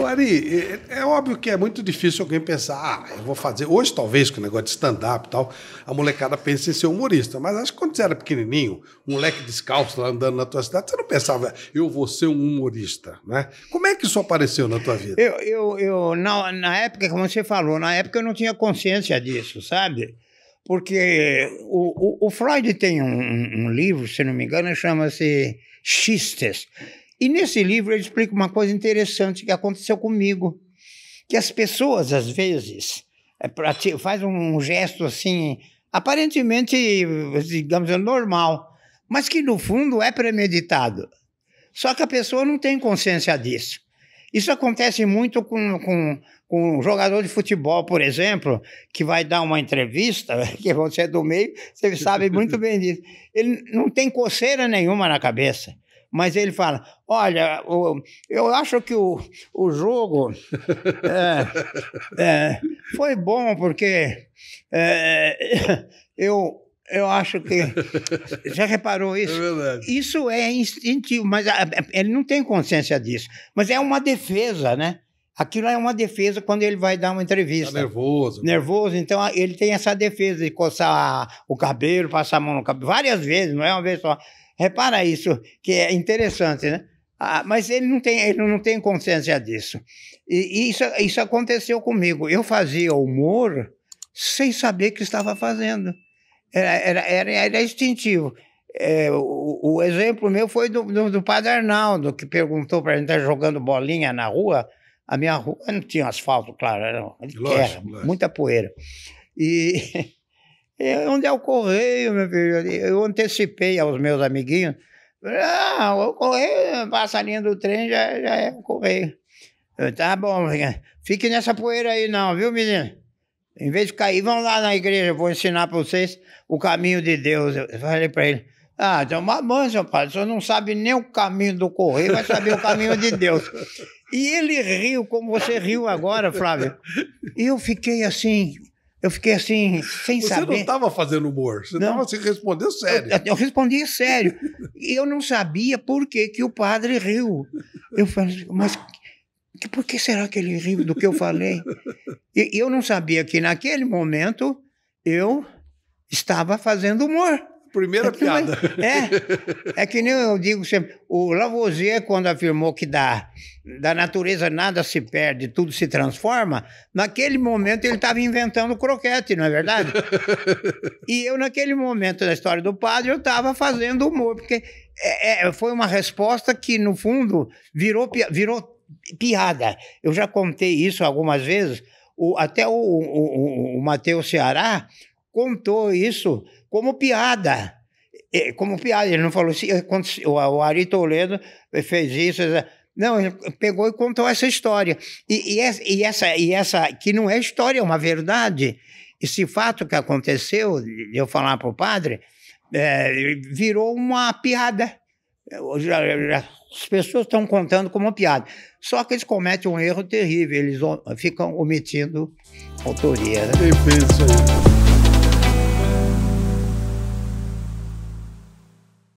Ô, Ari, é, é, óbvio que é muito difícil alguém pensar, ah, eu vou fazer. Hoje, talvez, com o negócio de stand-up e tal, a molecada pensa em ser humorista. Mas acho que quando você era pequenininho, um moleque descalço lá andando na tua cidade, você não pensava, eu vou ser um humorista, né? Como é que isso apareceu na tua vida? Eu, eu, eu na, na época, como você falou, na época eu não tinha consciência disso, sabe? Porque o, o, o Freud tem um, um livro, se não me engano, chama-se Xistes e nesse livro ele explica uma coisa interessante que aconteceu comigo, que as pessoas às vezes é, faz um gesto assim, aparentemente, digamos, é normal, mas que no fundo é premeditado. Só que a pessoa não tem consciência disso. Isso acontece muito com, com, com um jogador de futebol, por exemplo, que vai dar uma entrevista, que você é do meio, você sabe muito bem disso. Ele não tem coceira nenhuma na cabeça. Mas ele fala: olha, o, eu acho que o, o jogo é, é, foi bom, porque é, eu. Eu acho que. Já reparou é isso? É verdade. Isso é instintivo, mas a, é, é, ele não tem consciência disso. Mas é uma defesa, né? Aquilo é uma defesa quando ele vai dar uma entrevista. Tá nervoso. Nervoso, então ele tem essa defesa de coçar o cabelo, passar a mão no cabelo, várias vezes, não é uma vez só. Repara isso, que é interessante, né? Ah, mas ele não tem, ele não tem consciência disso. E, e isso, isso aconteceu comigo. Eu fazia humor sem saber o que estava fazendo. Era, era, era, era instintivo. É, o, o, exemplo meu foi do, do, do padre Arnaldo, que perguntou para a gente estar tá jogando bolinha na rua. A minha rua não tinha asfalto, claro, era, lógico. muita poeira. E É, onde é o correio, meu filho? Eu antecipei aos meus amiguinhos. Ah, o correio, passa a linha do trem, já, já é o correio. Eu, tá bom, fique nessa poeira aí não, viu, menino? Em vez de cair, vão lá na igreja, eu vou ensinar para vocês o caminho de Deus. Eu falei para ele, ah, então uma mãe, seu padre, o senhor não sabe nem o caminho do correio, vai saber o caminho de Deus. E ele riu, como você riu agora, Flávio. E eu fiquei assim, eu fiquei assim, sem você saber. Você não estava fazendo humor, você estava se respondendo sério. Eu, eu sério. e eu não sabia por que, que o padre riu. Eu falei, mas que, por que será que ele riu do que eu falei? E eu não sabia que naquele momento eu estava fazendo humor primeira é piada. é, é que nem eu digo sempre, o Lavoisier, quando afirmou que da, da natureza nada se perde, tudo se transforma, naquele momento ele estava inventando croquete, não é verdade? e eu, naquele momento da história do padre, eu estava fazendo humor, porque é, é, foi uma resposta que, no fundo, virou, virou piada. Eu já contei isso algumas vezes, o, até o, o, o, o Matheus Ceará contou isso como piada. Como piada, ele não falou assim, ah, o Ari Toledo fez isso. Não, ele pegou e contou essa história. E, e, essa, e essa, que não é história, é uma verdade. Esse fato que aconteceu, eu falar para o padre, é, virou uma piada. As pessoas estão contando como uma piada. Só que eles cometem um erro terrível, eles ficam omitindo autoria. Né? Quem pensa